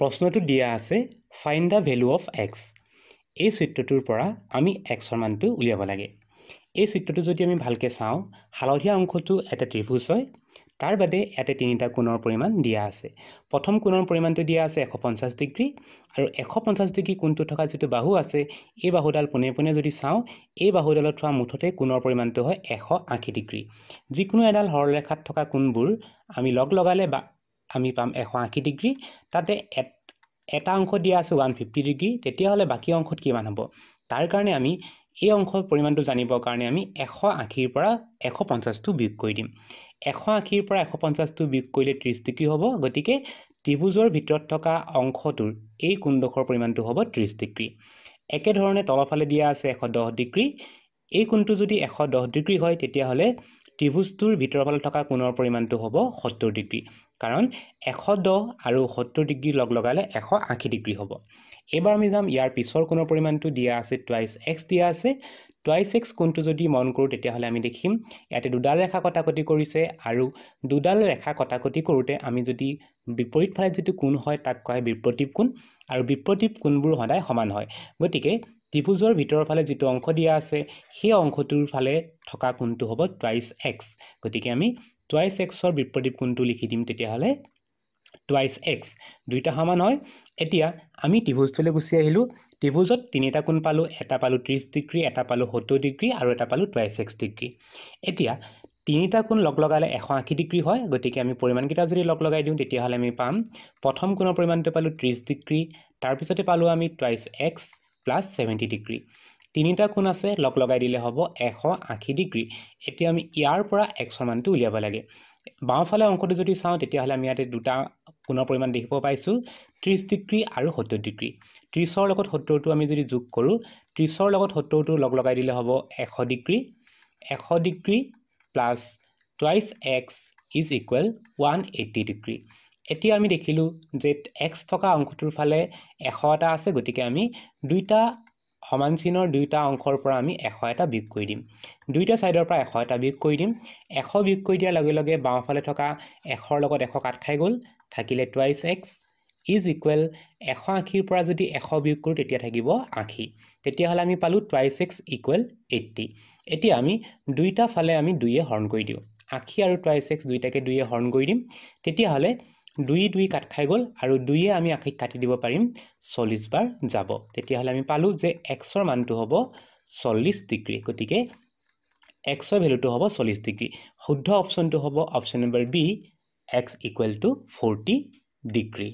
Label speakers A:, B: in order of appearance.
A: প্ৰশ্নটো দিয়া আছে find the value of x এই চিত্ৰটোৰ পৰা আমি এক্সৰ মানটো উলিয়াব লাগে এই চিত্ৰটো যদি আমি ভালকৈ চাওঁ হালধীয়া অংশটো এটা ত্ৰিভুজ হয় তাৰ বাদে ইয়াতে তিনিটা কোণৰ পৰিমাণ দিয়া আছে প্ৰথম কোণৰ পৰিমাণটো দিয়া আছে এশ পঞ্চাছ ডিগ্ৰী আৰু এশ পঞ্চাছ ডিগ্ৰী কোণটো থকা যিটো বাহু আছে এই বাহুডাল পোনে পোনে যদি চাওঁ এই বাহুডালত থোৱা মুঠতে কোণৰ পৰিমাণটো হয় এশ আশী ডিগ্ৰী যিকোনো এডাল সৰলৰেখাত থকা কোণবোৰ আমি লগ লগালে বা আমি পাম এশ আশী ডিগ্ৰী তাতে এটা অংশ দিয়া আছে ওৱান ফিফটি ডিগ্ৰী তেতিয়াহ'লে বাকী অংশত কিমান হ'ব তাৰ কাৰণে আমি এই অংশৰ পৰিমাণটো জানিবৰ কাৰণে আমি এশ আশীৰ পৰা এশ পঞ্চাছটো বিয়োগ কৰি দিম এশ আশীৰ পৰা এশ পঞ্চাছটো বিয়োগ কৰিলে ত্ৰিছ ডিগ্ৰী হ'ব গতিকে ত্ৰিভুজৰ ভিতৰত থকা অংশটোৰ এই কোনডোখৰ পৰিমাণটো হ'ব ত্ৰিছ ডিগ্ৰী একেধৰণে তলৰফালে দিয়া আছে এশ দহ ডিগ্ৰী এই কোনটো যদি এশ দহ ডিগ্ৰী হয় তেতিয়াহ'লে ত্ৰিভুজটোৰ ভিতৰৰ ফালে থকা কোণৰ পৰিমাণটো হ'ব সত্তৰ ডিগ্ৰী কাৰণ এশ দহ আৰু সত্তৰ ডিগ্ৰী লগ লগালে এশ আশী ডিগ্ৰী হ'ব এইবাৰ আমি যাম ইয়াৰ পিছৰ কোণৰ পৰিমাণটো দিয়া আছে টুৱাইচ এক্স দিয়া আছে টুৱাইচ এক্স কোণটো যদি মন কৰোঁ তেতিয়াহ'লে আমি দেখিম ইয়াতে দুডাল ৰেখা কটাকটি কৰিছে আৰু দুডাল ৰেখা কটাকটি কৰোঁতে আমি যদি বিপৰীত ফালে যিটো কোণ হয় তাক কয় বিপ্ৰতীপ কোণ আৰু বিপ্ৰতীপ কোণবোৰ সদায় সমান হয় গতিকে ত্ৰিভুজৰ ভিতৰৰ ফালে যিটো অংশ দিয়া আছে সেই অংশটোৰ ফালে থকা কোনটো হ'ব টুৱাইচ এক্স গতিকে আমি টুৱাইচ এক্সৰ বিপ্ৰদীপ কোনটো লিখি দিম তেতিয়াহ'লে টুৱাইচ এক্স দুইটা সমান হয় এতিয়া আমি ত্ৰিভুজটোলৈ গুচি আহিলোঁ ত্ৰিভুজত তিনিটা কোণ পালোঁ এটা পালোঁ ত্ৰিছ ডিগ্ৰী এটা পালোঁ সত্তৰ ডিগ্ৰী আৰু এটা পালোঁ টুৱাইচ এক্স ডিগ্ৰী এতিয়া তিনিটা কোণ লগ লগালে এশ আশী ডিগ্ৰী হয় গতিকে আমি পৰিমাণকেইটা যদি লগ লগাই দিওঁ তেতিয়াহ'লে আমি পাম প্ৰথম কোণৰ পৰিমাণটো পালোঁ ত্ৰিছ ডিগ্ৰী তাৰপিছতে পালোঁ আমি twice x plus seventy degree তিনিটা কোণ আছে লগ লগাই দিলে হ'ব এশ আশী ডিগ্ৰী এতিয়া আমি ইয়াৰ পৰা এক্সৰ মানটো উলিয়াব লাগে বাওঁফালে অংশটো যদি চাওঁ তেতিয়াহ'লে আমি ইয়াতে দুটা কোণৰ পৰিমাণ দেখিব পাইছোঁ ত্ৰিছ ডিগ্ৰী আৰু সত্তৰ ডিগ্ৰী ত্ৰিছৰ লগত সত্তৰটো আমি যদি যোগ কৰোঁ ত্ৰিছৰ লগত সত্তৰটো লগ লগাই দিলে হ'ব এশ ডিগ্ৰী এশ degree plus twice x is equal one eighty degree এতিয়া আমি দেখিলোঁ যে এক্স থকা অংশটোৰ ফালে এশ এটা আছে গতিকে আমি দুইটা সমান চিনৰ দুয়োটা অংশৰ পৰা আমি এশ এটা বিয়োগ কৰি দিম দুয়োটা ছাইডৰ পৰা এশ এটা বিয়োগ কৰি দিম এশ বিয়োগ কৰি দিয়াৰ লগে লগে বাওঁফালে থকা এশৰ লগত এশ কাট খাই গ'ল থাকিলে টুৱাইচ এক্স ইজ ইকুৱেল এশ আশীৰ পৰা যদি এশ বিয়োগ কৰোঁ তেতিয়া থাকিব আশী তেতিয়াহ'লে আমি পালোঁ টুৱাইচ এক্স ইকুৱেল এইট্টি এতিয়া আমি দুয়োটা ফালে আমি দুয়ে হৰণ কৰি দিওঁ আশী আৰু টুৱাইচ এক্স দুয়োটাকে দুয়ে হৰণ কৰি দিম তেতিয়াহ'লে দুই দুই কাট খাই গ'ল আৰু দুইয়ে আমি আশীক কাটি দিব পাৰিম চল্লিছ বাৰ যাব তেতিয়াহ'লে আমি পালোঁ যে এক্সৰ মানটো হ'ব চল্লিছ ডিগ্ৰী গতিকে এক্সৰ ভেলুটো হ'ব চল্লিছ ডিগ্ৰী শুদ্ধ অপশ্যনটো হ'ব option number B x equal to forty degree